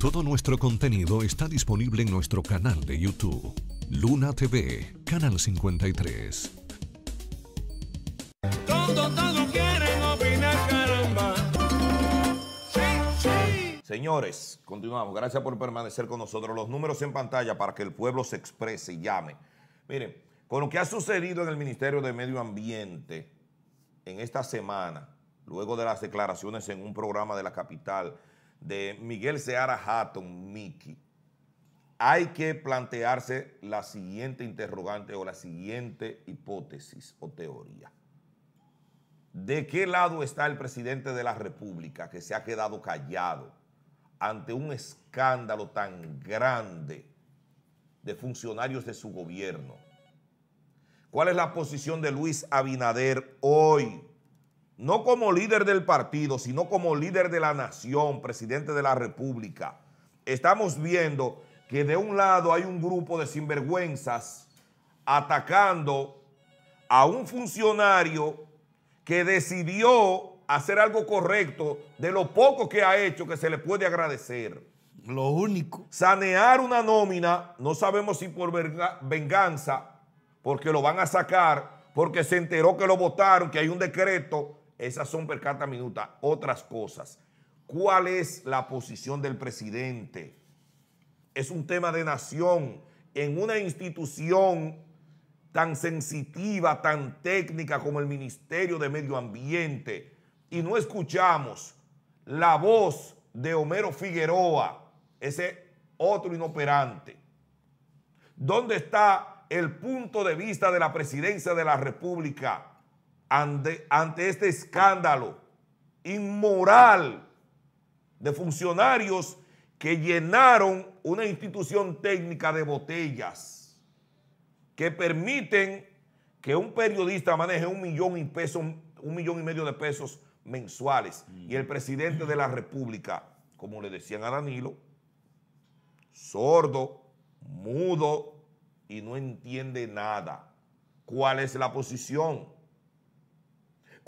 Todo nuestro contenido está disponible en nuestro canal de YouTube, Luna TV, Canal 53. Señores, continuamos. Gracias por permanecer con nosotros. Los números en pantalla para que el pueblo se exprese y llame. Miren, con lo que ha sucedido en el Ministerio de Medio Ambiente en esta semana, luego de las declaraciones en un programa de la capital, de Miguel Seara Hatton, Miki, hay que plantearse la siguiente interrogante o la siguiente hipótesis o teoría. ¿De qué lado está el presidente de la República que se ha quedado callado ante un escándalo tan grande de funcionarios de su gobierno? ¿Cuál es la posición de Luis Abinader hoy no como líder del partido, sino como líder de la nación, presidente de la República, estamos viendo que de un lado hay un grupo de sinvergüenzas atacando a un funcionario que decidió hacer algo correcto de lo poco que ha hecho que se le puede agradecer. Lo único. Sanear una nómina, no sabemos si por venganza, porque lo van a sacar, porque se enteró que lo votaron, que hay un decreto esas son per carta minuta. Otras cosas. ¿Cuál es la posición del presidente? Es un tema de nación. En una institución tan sensitiva, tan técnica como el Ministerio de Medio Ambiente, y no escuchamos la voz de Homero Figueroa, ese otro inoperante. ¿Dónde está el punto de vista de la presidencia de la República ante, este escándalo inmoral de funcionarios que llenaron una institución técnica de botellas que permiten que un periodista maneje un millón y un millón y medio de pesos mensuales. Y el presidente de la República, como le decían a Danilo, sordo, mudo y no entiende nada. ¿Cuál es la posición?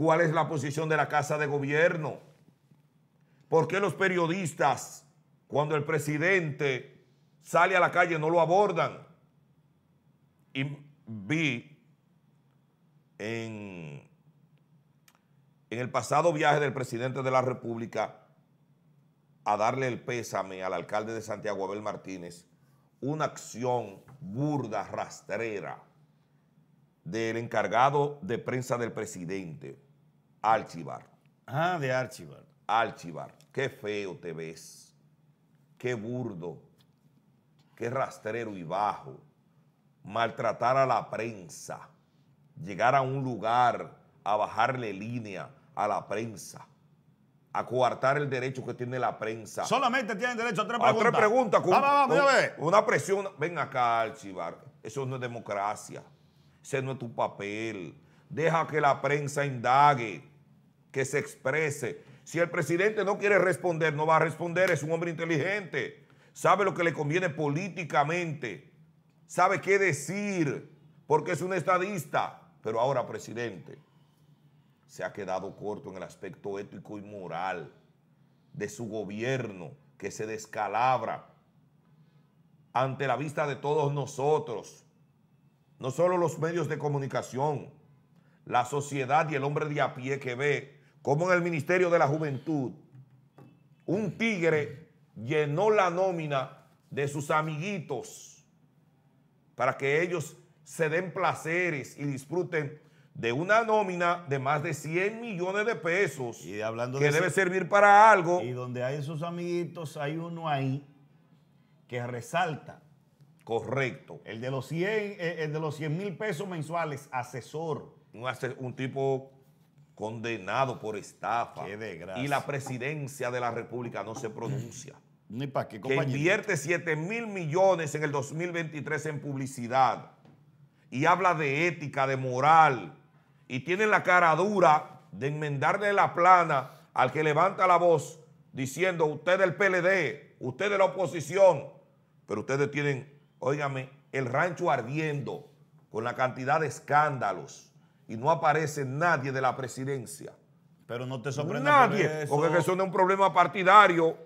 ¿Cuál es la posición de la Casa de Gobierno? ¿Por qué los periodistas, cuando el presidente sale a la calle, no lo abordan? Y vi en, en el pasado viaje del presidente de la República a darle el pésame al alcalde de Santiago Abel Martínez, una acción burda, rastrera, del encargado de prensa del presidente Archivar. Ah, de archibar archibar Qué feo te ves. Qué burdo. Qué rastrero y bajo. Maltratar a la prensa. Llegar a un lugar a bajarle línea a la prensa. A coartar el derecho que tiene la prensa. Solamente tienen derecho a tres preguntas. A una presión. Ven acá, Archibar. Eso no es democracia. Ese no es tu papel. Deja que la prensa indague que se exprese. Si el presidente no quiere responder, no va a responder, es un hombre inteligente, sabe lo que le conviene políticamente, sabe qué decir, porque es un estadista. Pero ahora, presidente, se ha quedado corto en el aspecto ético y moral de su gobierno que se descalabra ante la vista de todos nosotros, no solo los medios de comunicación, la sociedad y el hombre de a pie que ve como en el Ministerio de la Juventud, un tigre llenó la nómina de sus amiguitos para que ellos se den placeres y disfruten de una nómina de más de 100 millones de pesos y hablando que debe servir para algo. Y donde hay esos amiguitos, hay uno ahí que resalta. Correcto. El de los 100, eh, de los mil pesos mensuales, asesor. hace un tipo condenado por estafa y la presidencia de la República no se pronuncia. Ni para qué, Que invierte 7 mil millones en el 2023 en publicidad y habla de ética, de moral y tiene la cara dura de enmendarle la plana al que levanta la voz diciendo usted del PLD, usted de la oposición, pero ustedes tienen, óigame, el rancho ardiendo con la cantidad de escándalos y no aparece nadie de la presidencia. Pero no te sorprende. Nadie, porque eso no es un problema partidario.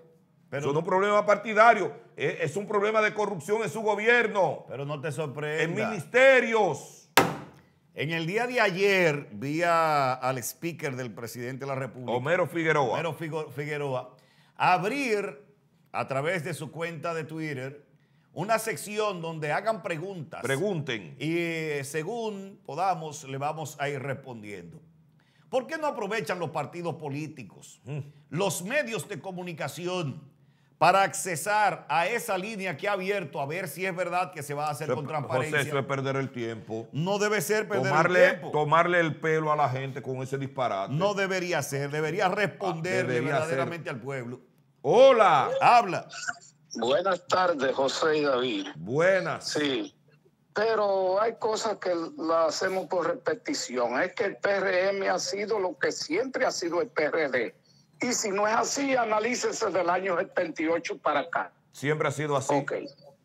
eso no es un problema partidario. Es, un problema de corrupción en su gobierno. Pero no te sorprende. En ministerios. En el día de ayer vi al speaker del presidente de la República. Homero Figueroa. Homero Figueroa. Abrir a través de su cuenta de Twitter una sección donde hagan preguntas. Pregunten. Y eh, según podamos, le vamos a ir respondiendo. ¿Por qué no aprovechan los partidos políticos, mm. los medios de comunicación, para accesar a esa línea que ha abierto a ver si es verdad que se va a hacer con transparencia. José, eso es perder el tiempo. No debe ser perder el tiempo. Tomarle el pelo a la gente con ese disparate. No debería ser, debería ah, responderle verdaderamente al pueblo. Hola. Habla. Buenas tardes, José y David. Buenas. Sí. Pero hay cosas que las hacemos por repetición. Es que el PRM ha sido lo que siempre ha sido el PRD. Y si no es así, analícese del año 78 para acá. Siempre ha sido así. Ok.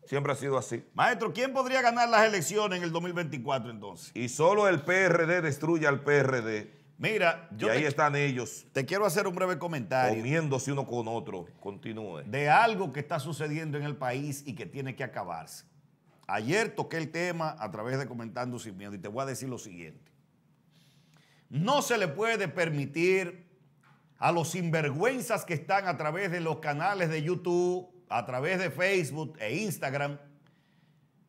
Siempre ha sido así. Maestro, ¿quién podría ganar las elecciones en el 2024 entonces? Y solo el PRD destruye al PRD Mira, yo. Y ahí están ellos. Te quiero hacer un breve comentario. Comiéndose uno con otro. Continúe. De algo que está sucediendo en el país y que tiene que acabarse. Ayer toqué el tema a través de Comentando Sin Miedo y te voy a decir lo siguiente. No se le puede permitir a los sinvergüenzas que están a través de los canales de YouTube, a través de Facebook e Instagram,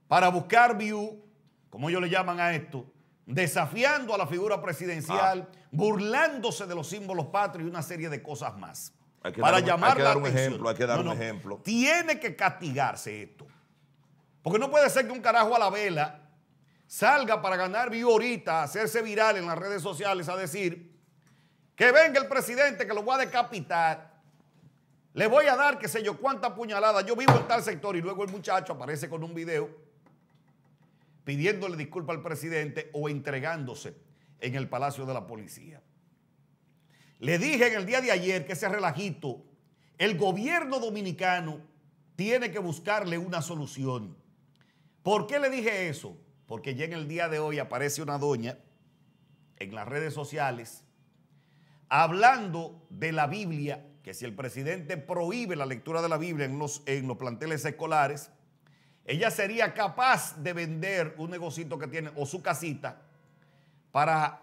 para buscar view, como ellos le llaman a esto, desafiando a la figura presidencial, ah. burlándose de los símbolos patrios y una serie de cosas más. Hay que para dar, llamar un ejemplo, hay que dar un ejemplo. Tiene que castigarse esto. Porque no puede ser que un carajo a la vela salga para ganar ahorita hacerse viral en las redes sociales a decir que venga el presidente que lo va a decapitar. Le voy a dar qué sé yo cuánta puñalada. Yo vivo en tal sector y luego el muchacho aparece con un video pidiéndole disculpa al presidente o entregándose en el Palacio de la Policía. Le dije en el día de ayer que ese relajito, el gobierno dominicano tiene que buscarle una solución. ¿Por qué le dije eso? Porque ya en el día de hoy aparece una doña en las redes sociales hablando de la Biblia, que si el presidente prohíbe la lectura de la Biblia en los, en los planteles escolares, ella sería capaz de vender un negocito que tiene o su casita para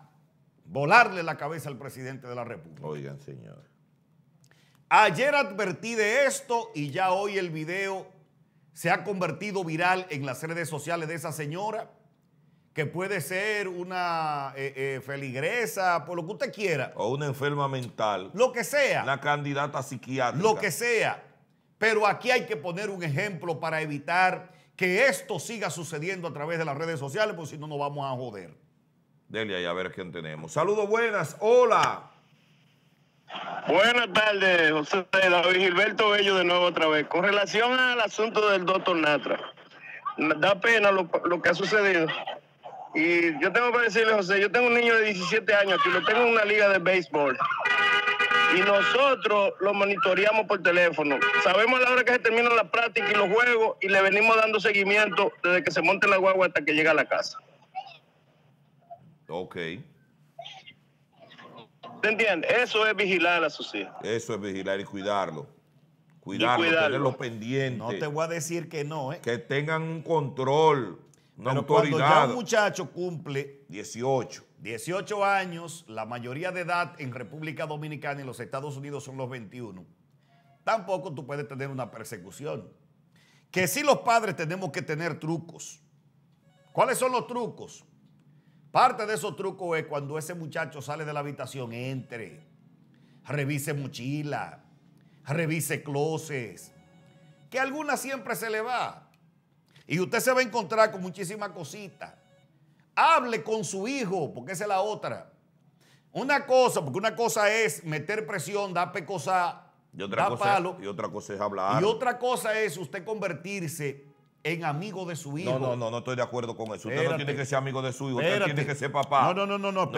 volarle la cabeza al presidente de la República. Oigan, señor. Ayer advertí de esto y ya hoy el video se ha convertido viral en las redes sociales de esa señora, que puede ser una eh, eh, feligresa, por lo que usted quiera. O una enferma mental. Lo que sea. La candidata psiquiátrica. Lo que sea pero aquí hay que poner un ejemplo para evitar que esto siga sucediendo a través de las redes sociales, porque si no nos vamos a joder. Dele ahí a ver quién tenemos. Saludos, buenas. Hola. Buenas tardes, José David Gilberto Bello de nuevo otra vez. Con relación al asunto del doctor Natra, da pena lo, que ha sucedido. Y yo tengo que decirle, José, yo tengo un niño de 17 años que lo tengo en una liga de béisbol y nosotros lo monitoreamos por teléfono. Sabemos a la hora que se termina la práctica y los juegos y le venimos dando seguimiento desde que se monte la guagua hasta que llega a la casa. Ok. ¿Te entiende? Eso es vigilar a sus hijos. Eso es vigilar y cuidarlo. Cuidarlo, tenerlo pendiente. No te voy a decir que no, ¿eh? Que tengan un control, una Pero autoridad. Cuando un muchacho cumple 18 18 años, la mayoría de edad en República Dominicana y en los Estados Unidos son los 21. Tampoco tú puedes tener una persecución. Que si los padres tenemos que tener trucos. ¿Cuáles son los trucos? Parte de esos trucos es cuando ese muchacho sale de la habitación, entre, revise mochila, revise closes. que alguna siempre se le va. Y usted se va a encontrar con muchísimas cositas. Hable con su hijo, porque esa es la otra. Una cosa, porque una cosa es meter presión, dar pecosa, da palo. Y otra cosa es hablar. Y otra cosa es usted convertirse en amigo de su hijo. No, no, no, no estoy de acuerdo con eso. Usted no tiene que ser amigo de su hijo, usted tiene que ser papá. No, no, no, no, no, ah, ah,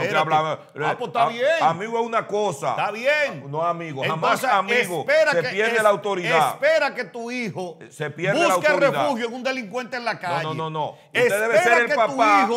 pues está ah, bien. Amigo es una cosa. Está bien. No amigo, jamás amigo. se pierde la autoridad. Espera que tu hijo se busque la autoridad. refugio en un delincuente en la calle. No, no, no, Usted debe ser el papá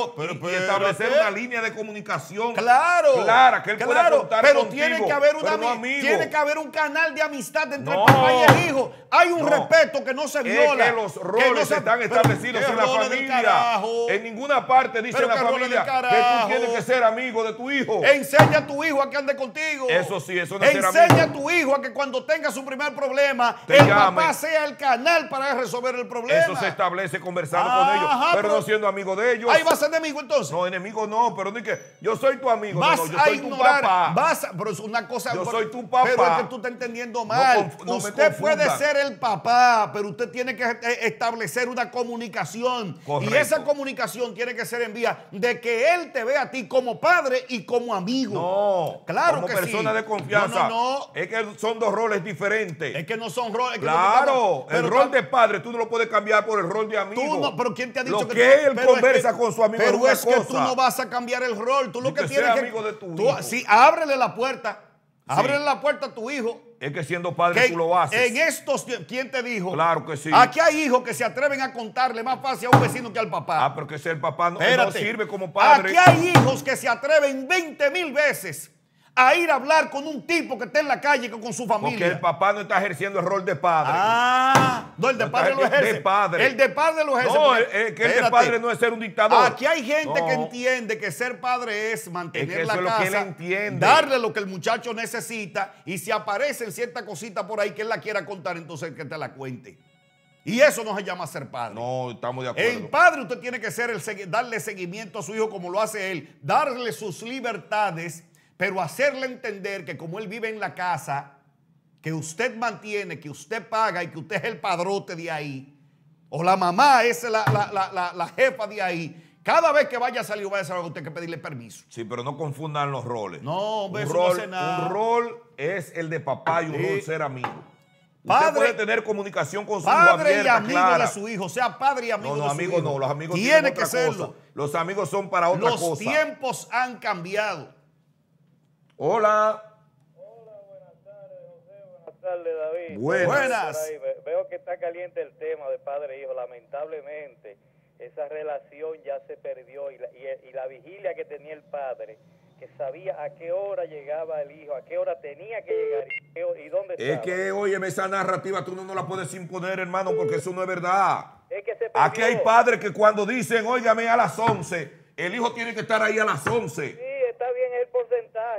y, establecer una línea de comunicación claro, Claro que él claro, pueda contar pero contigo, tiene que haber un amigo. tiene que haber un canal de amistad entre el papá y el hijo. Hay un respeto que no se viola. que los roles están establecidos en la familia. En ninguna parte dice la familia que tú tienes que ser amigo de tu hijo. Enseña a tu hijo a que ande contigo. Eso sí, eso Enseña a tu hijo a que cuando tenga su primer problema, Te el papá sea el canal para resolver el problema. Eso se establece conversando con ellos, pero, no siendo amigo de ellos. Ahí vas a ser enemigo entonces. No, enemigo no, pero ni que yo soy tu amigo. no, yo papá. Vas pero es una cosa. Yo soy tu papá. Pero que tú estás entendiendo mal. usted puede ser el papá, pero usted tiene que establecer una comunicación. Y esa comunicación tiene que ser en vía de que él te vea a ti como padre y como amigo. No, claro como que persona de confianza. No, no, Es que son dos roles diferentes. Es que no son roles. Claro, el rol de padre tú no lo puedes cambiar por el rol de amigo. pero ¿quién te ha dicho lo que, él conversa con su amigo? Pero es, que tú no vas a cambiar el rol. Tú lo que, tienes que. de tu hijo. Sí, ábrele la puerta. Ábrele la puerta a tu hijo es que siendo padre tú lo haces. En estos, ¿quién te dijo? Claro que sí. Aquí hay hijos que se atreven a contarle más fácil a un vecino que al papá. Ah, pero que el papá no, no, sirve como padre. Aquí hay hijos que se atreven 20 mil veces a ir a hablar con un tipo que está en la calle con su familia. Porque el papá no está ejerciendo el rol de padre. Ah, no, el de padre lo ejerce. El de padre lo ejerce. No, de padre no es ser un dictador. Aquí hay gente que entiende que ser padre es mantener la casa, darle lo que el muchacho necesita y si aparecen ciertas cositas por ahí que él la quiera contar, entonces que te la cuente. Y eso no se llama ser padre. No, estamos de acuerdo. El padre usted tiene que ser el, darle seguimiento a su hijo como lo hace él, darle sus libertades pero hacerle entender que como él vive en la casa, que usted mantiene, que usted paga y que usted es el padrote de ahí, o la mamá es la, jefa de ahí, cada vez que vaya a salir, vaya a salir, usted tiene que pedirle permiso. Sí, pero no confundan los roles. No, un rol, no hace nada. Un rol es el de papá y un rol ser amigo. Padre, usted puede tener comunicación con su hijo Padre y amigo de su hijo, o sea, padre y amigo no, de amigos No, los amigos no, los amigos que Los amigos son para otra cosa. Los tiempos han cambiado. Hola. Hola, buenas tardes, José. Buenas tardes, David. Buenas. Veo que está caliente el tema de padre e hijo. Lamentablemente, esa relación ya se perdió y la, y, la vigilia que tenía el padre que sabía a qué hora llegaba el hijo, a qué hora tenía que llegar y, dónde estaba. Es que, oye, esa narrativa tú no, la puedes imponer, hermano, porque eso no es verdad. Aquí hay padres que cuando dicen, óigame, a las 11, el hijo tiene que estar ahí a las 11.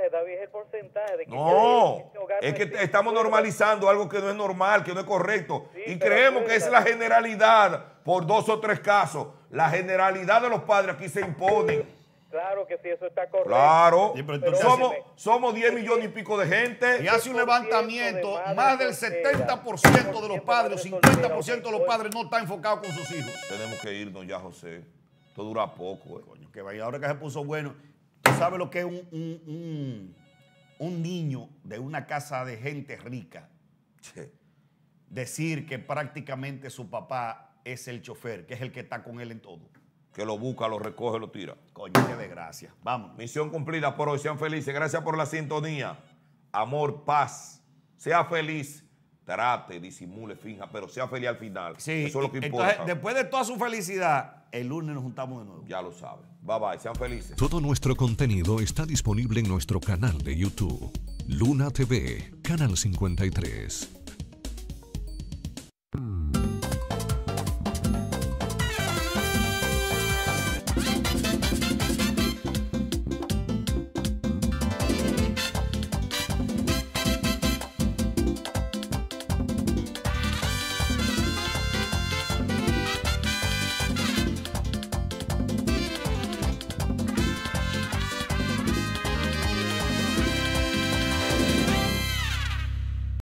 David, es el porcentaje de que No, este es que estamos normalizando algo que no es normal, que no es correcto. y creemos que es la generalidad por dos o tres casos. La generalidad de los padres aquí se imponen. Claro que sí, eso está correcto. Claro. somos, 10 millones y pico de gente. Y hace un levantamiento, más del 70% de los padres, 50% de los padres no está enfocado con sus hijos. Tenemos que irnos ya, José. Esto dura poco. Eh. Coño, que vaya ahora que se puso bueno. ¿Sabe lo que es un, niño de una casa de gente rica? Decir que prácticamente su papá es el chofer, que es el que está con él en todo. Que lo busca, lo recoge, lo tira. Coño, qué desgracia. Vamos. Misión cumplida por hoy. Sean felices. Gracias por la sintonía. Amor, paz. Sea feliz trate, disimule, finja, pero sea feliz al final. Sí, Eso es lo que importa. después de toda su felicidad, el lunes nos juntamos de nuevo. Ya lo sabe. Bye bye, sean felices. Todo nuestro contenido está disponible en nuestro canal de YouTube, Luna TV, Canal 53.